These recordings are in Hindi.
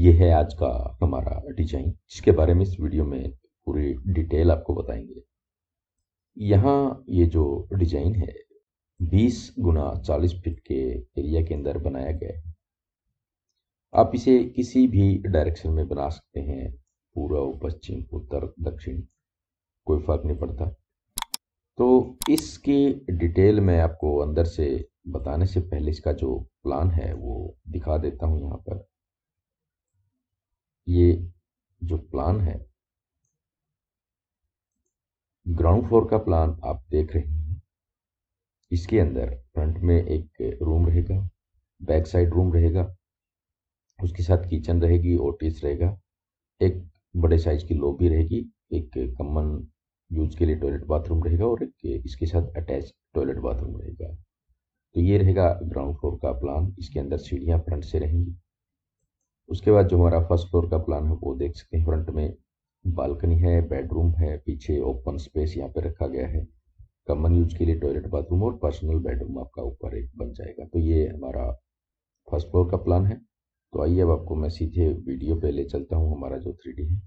ये है आज का हमारा डिजाइन जिसके बारे में इस वीडियो में पूरी डिटेल आपको बताएंगे यहाँ ये जो डिजाइन है 20 गुना 40 फीट के एरिया के अंदर बनाया गया है आप इसे किसी भी डायरेक्शन में बना सकते हैं पूर्व पश्चिम उत्तर दक्षिण कोई फर्क नहीं पड़ता तो इसके डिटेल में आपको अंदर से बताने से पहले इसका जो प्लान है वो दिखा देता हूँ यहाँ पर ये जो प्लान है ग्राउंड फ्लोर का प्लान आप देख रहे हैं इसके अंदर फ्रंट में एक रूम रहेगा बैक साइड रूम रहेगा उसके साथ किचन रहेगी ओटिस रहेगा एक बड़े साइज की लॉबी रहेगी एक कमन यूज के लिए टॉयलेट बाथरूम रहेगा और एक इसके साथ अटैच टॉयलेट बाथरूम रहेगा तो ये रहेगा ग्राउंड फ्लोर का प्लान इसके अंदर सीढ़ियाँ फ्रंट से रहेंगी उसके बाद जो हमारा फर्स्ट फ्लोर का प्लान है वो देख सकते हैं फ्रंट में बालकनी है बेडरूम है पीछे ओपन स्पेस यहाँ पे रखा गया है कॉमन यूज के लिए टॉयलेट बाथरूम और पर्सनल बेडरूम आपका ऊपर एक बन जाएगा तो ये हमारा फर्स्ट फ्लोर का प्लान है तो आइए अब आपको मैं सीधे वीडियो पे ले चलता हूँ हमारा जो थ्री है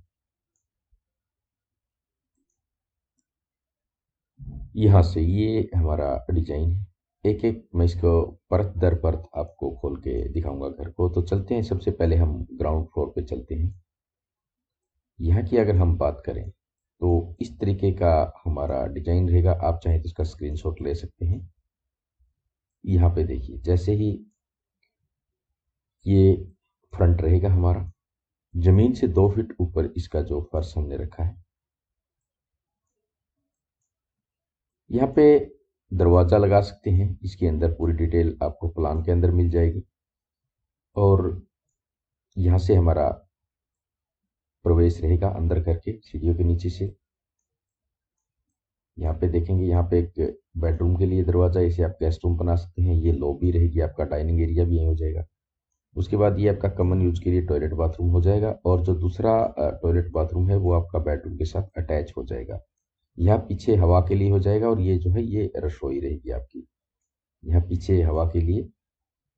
यहाँ से ये हमारा डिजाइन है एक एक मैं इसको परत दर परत खोल के दिखाऊंगा घर को तो चलते हैं सबसे पहले हम ग्राउंड फ्लोर पे चलते हैं यहाँ की अगर हम बात करें तो इस तरीके का हमारा डिजाइन रहेगा आप चाहें तो इसका स्क्रीनशॉट ले सकते हैं यहाँ पे देखिए जैसे ही ये फ्रंट रहेगा हमारा जमीन से दो फीट ऊपर इसका जो फर्श हमने रखा है यहाँ पे दरवाज़ा लगा सकते हैं इसके अंदर पूरी डिटेल आपको प्लान के अंदर मिल जाएगी और यहाँ से हमारा प्रवेश रहेगा अंदर करके सीढ़ियों के नीचे से यहाँ पे देखेंगे यहाँ पे एक बेडरूम के लिए दरवाज़ा इसे आप गेस्ट रूम बना सकते हैं ये लॉबी रहेगी आपका डाइनिंग एरिया भी यही हो जाएगा उसके बाद ये आपका कमन यूज के लिए टॉयलेट बाथरूम हो जाएगा और जो दूसरा टॉयलेट बाथरूम है वो आपका बेडरूम के साथ अटैच हो जाएगा यह पीछे हवा के लिए हो जाएगा और ये जो है ये रसोई रहेगी आपकी यह पीछे हवा के लिए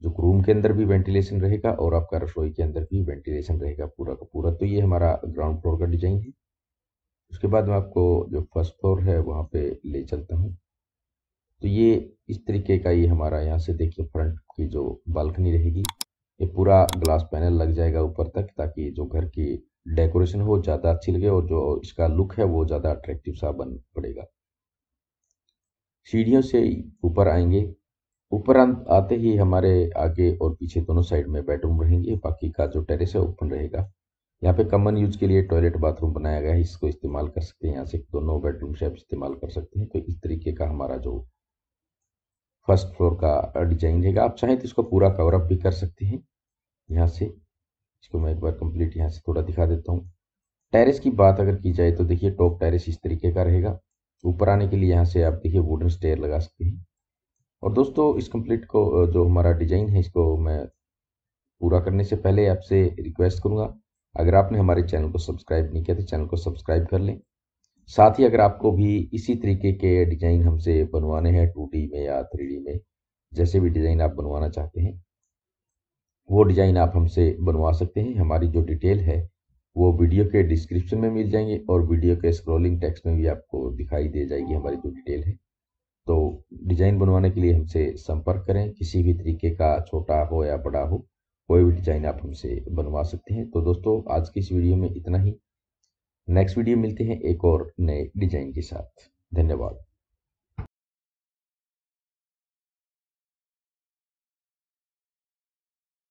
जो रूम के अंदर भी वेंटिलेशन रहेगा और आपका रसोई के अंदर भी वेंटिलेशन रहेगा पूरा का पूरा तो ये हमारा ग्राउंड फ्लोर का डिजाइन है उसके बाद मैं आपको जो फर्स्ट फ्लोर है वहाँ पे ले चलता हूँ तो ये इस तरीके का ये हमारा यहाँ से देखिए फ्रंट की जो बालकनी रहेगी ये पूरा ग्लास पैनल लग जाएगा ऊपर तक ताकि जो घर की डेकोरेशन हो ज़्यादा अच्छी लगे और जो इसका लुक है वो ज़्यादा अट्रैक्टिव सा बन पड़ेगा सीढ़ियों से ऊपर आएंगे ऊपर आते ही हमारे आगे और पीछे दोनों साइड में बेडरूम रहेंगे बाकी का जो टेरेस है ओपन रहेगा यहाँ पे कॉमन यूज के लिए टॉयलेट बाथरूम बनाया गया है इसको इस्तेमाल कर सकते हैं यहाँ से दोनों बेडरूम से आप इस्तेमाल कर सकते हैं तो इस तरीके का हमारा जो फर्स्ट फ्लोर का डिजाइन रहेगा आप चाहें तो इसको पूरा कवरअप भी कर सकते हैं यहाँ से इसको मैं एक बार कंप्लीट यहाँ से थोड़ा दिखा देता हूँ टेरेस की बात अगर की जाए तो देखिए टॉप टेरेस इस तरीके का रहेगा ऊपर आने के लिए यहाँ से आप देखिए वुडन स्टेयर लगा सकते हैं और दोस्तों इस कंप्लीट को जो हमारा डिजाइन है इसको मैं पूरा करने से पहले आपसे रिक्वेस्ट करूँगा अगर आपने हमारे चैनल को सब्सक्राइब नहीं किया तो चैनल को सब्सक्राइब कर लें साथ ही अगर आपको भी इसी तरीके के डिज़ाइन हमसे बनवाने हैं टू में या थ्री में जैसे भी डिज़ाइन आप बनवाना चाहते हैं वो डिज़ाइन आप हमसे बनवा सकते हैं हमारी जो डिटेल है वो वीडियो के डिस्क्रिप्शन में मिल जाएंगे और वीडियो के स्क्रॉलिंग टेक्स्ट में भी आपको दिखाई दे जाएगी हमारी जो डिटेल है तो डिज़ाइन बनवाने के लिए हमसे संपर्क करें किसी भी तरीके का छोटा हो या बड़ा हो कोई भी डिज़ाइन आप हमसे बनवा सकते हैं तो दोस्तों आज की इस वीडियो में इतना ही नेक्स्ट वीडियो मिलते हैं एक और नए डिज़ाइन के साथ धन्यवाद